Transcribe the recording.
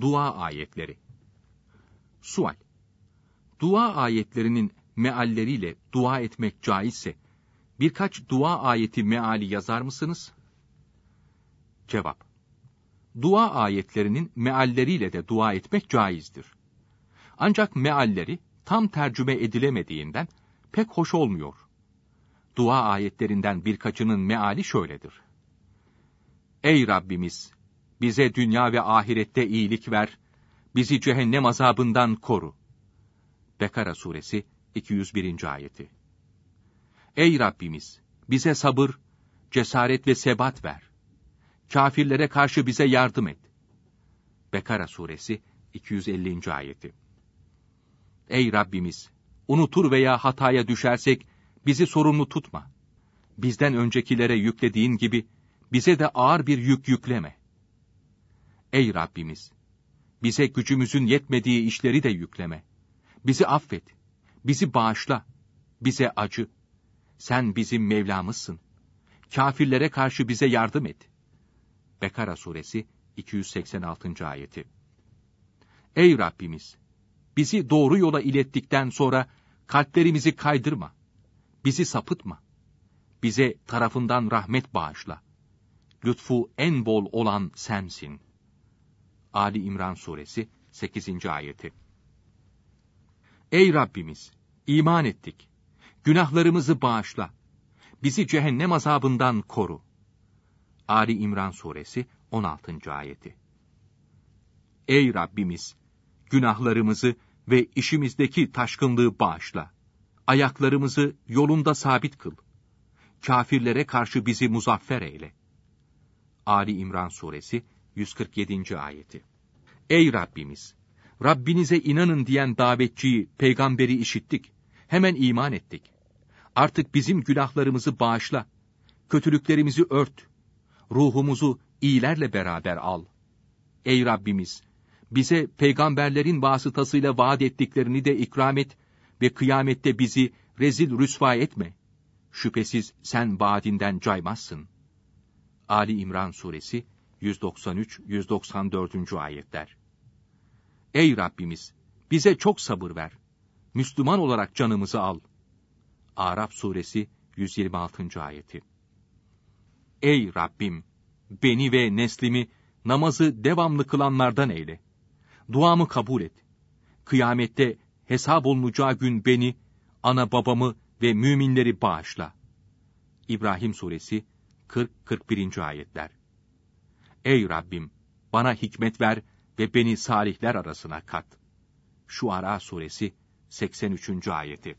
Dua ayetleri. Sual. Dua ayetlerinin mealleriyle dua etmek caizse, birkaç dua ayeti meali yazar mısınız? Cevap. Dua ayetlerinin mealleriyle de dua etmek caizdir. Ancak mealleri tam tercüme edilemediğinden pek hoş olmuyor. Dua ayetlerinden birkaçının meali şöyledir. Ey Rabbimiz! bize dünya ve ahirette iyilik ver, bizi cehennem azabından koru. Bekara suresi 201. ayeti. Ey Rabbimiz, bize sabır, cesaret ve sebat ver. Kafirlere karşı bize yardım et. Bekara suresi 250. ayeti. Ey Rabbimiz, unutur veya hataya düşersek bizi sorumlu tutma. Bizden öncekilere yüklediğin gibi bize de ağır bir yük yükleme.'' Ey Rabbimiz! Bize gücümüzün yetmediği işleri de yükleme. Bizi affet. Bizi bağışla. Bize acı. Sen bizim Mevlamızsın. Kafirlere karşı bize yardım et. Bekara suresi 286. ayeti. Ey Rabbimiz! Bizi doğru yola ilettikten sonra kalplerimizi kaydırma. Bizi sapıtma. Bize tarafından rahmet bağışla. Lütfu en bol olan sensin. Ali İmran Suresi 8. ayeti. Ey Rabbimiz, iman ettik. Günahlarımızı bağışla. Bizi cehennem azabından koru. Ali İmran Suresi 16. ayeti. Ey Rabbimiz, günahlarımızı ve işimizdeki taşkınlığı bağışla. Ayaklarımızı yolunda sabit kıl. Kafirlere karşı bizi muzaffer eyle. Ali İmran Suresi 147. ayeti. Ey Rabbimiz! Rabbinize inanın diyen davetçiyi, peygamberi işittik. Hemen iman ettik. Artık bizim günahlarımızı bağışla. Kötülüklerimizi ört. Ruhumuzu iyilerle beraber al. Ey Rabbimiz! Bize peygamberlerin vasıtasıyla vaat ettiklerini de ikram et ve kıyamette bizi rezil rüsva etme. Şüphesiz sen vaadinden caymazsın. Ali İmran Suresi 193-194. ayetler. Ey Rabbimiz! Bize çok sabır ver. Müslüman olarak canımızı al. Araf suresi 126. ayeti. Ey Rabbim! Beni ve neslimi namazı devamlı kılanlardan eyle. Duamı kabul et. Kıyamette hesap olunacağı gün beni, ana babamı ve müminleri bağışla. İbrahim suresi 40-41. ayetler. Ey Rabbim, bana hikmet ver ve beni salihler arasına kat. Şuara suresi 83. ayeti.